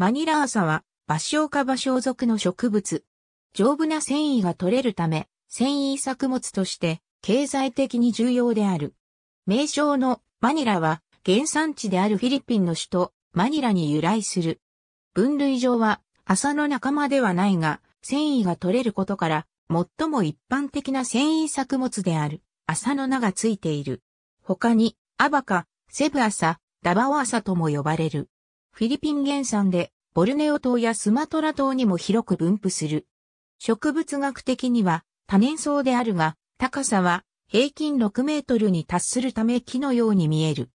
マニラ朝は、バシオカバショウ属の植物。丈夫な繊維が取れるため、繊維作物として経済的に重要である。名称のマニラは原産地であるフィリピンの首都マニラに由来する。分類上は麻の仲間ではないが繊維が取れることから最も一般的な繊維作物である麻の名がついている。他にアバカ、セブアサ、ダバオアサとも呼ばれる。フィリピン原産で、ボルネオ島やスマトラ島にも広く分布する。植物学的には多年草であるが、高さは平均6メートルに達するため木のように見える。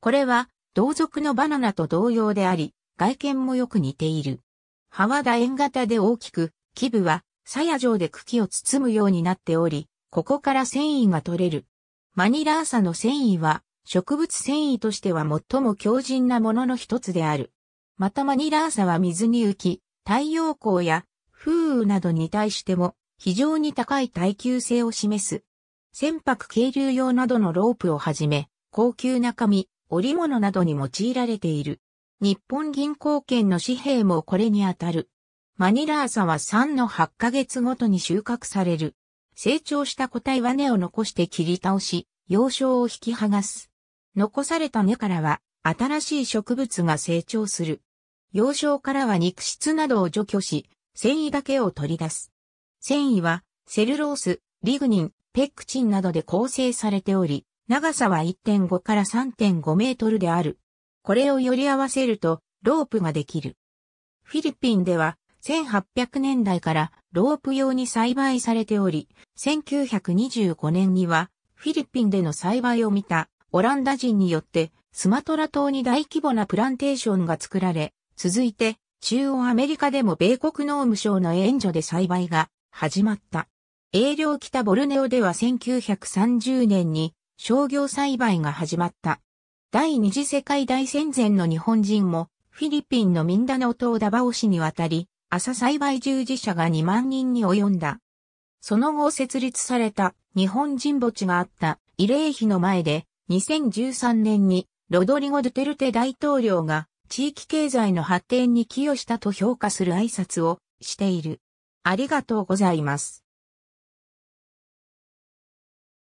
これは同族のバナナと同様であり、外見もよく似ている。葉は楕円型で大きく、基部は鞘状で茎を包むようになっており、ここから繊維が取れる。マニラーサの繊維は植物繊維としては最も強靭なものの一つである。またマニラーサは水に浮き、太陽光や風雨などに対しても非常に高い耐久性を示す。船舶軽流用などのロープをはじめ、高級な紙、織物などに用いられている。日本銀行券の紙幣もこれにあたる。マニラーサは3の8ヶ月ごとに収穫される。成長した個体は根を残して切り倒し、幼少を引き剥がす。残された根からは新しい植物が成長する。幼少からは肉質などを除去し、繊維だけを取り出す。繊維はセルロース、リグニン、ペクチンなどで構成されており、長さは1.5から3.5メートルである。これをより合わせるとロープができる。フィリピンでは1800年代からロープ用に栽培されており、1925年にはフィリピンでの栽培を見たオランダ人によってスマトラ島に大規模なプランテーションが作られ、続いて中央アメリカでも米国農務省の援助で栽培が始まった。営領北ボルネオでは1930年に商業栽培が始まった。第二次世界大戦前の日本人もフィリピンのミンダナオ島ダバオ市に渡り、朝栽培従事者が2万人に及んだ。その後設立された日本人墓地があった慰霊碑の前で2013年にロドリゴ・ドゥテルテ大統領が地域経済の発展に寄与したと評価する挨拶をしている。ありがとうございます。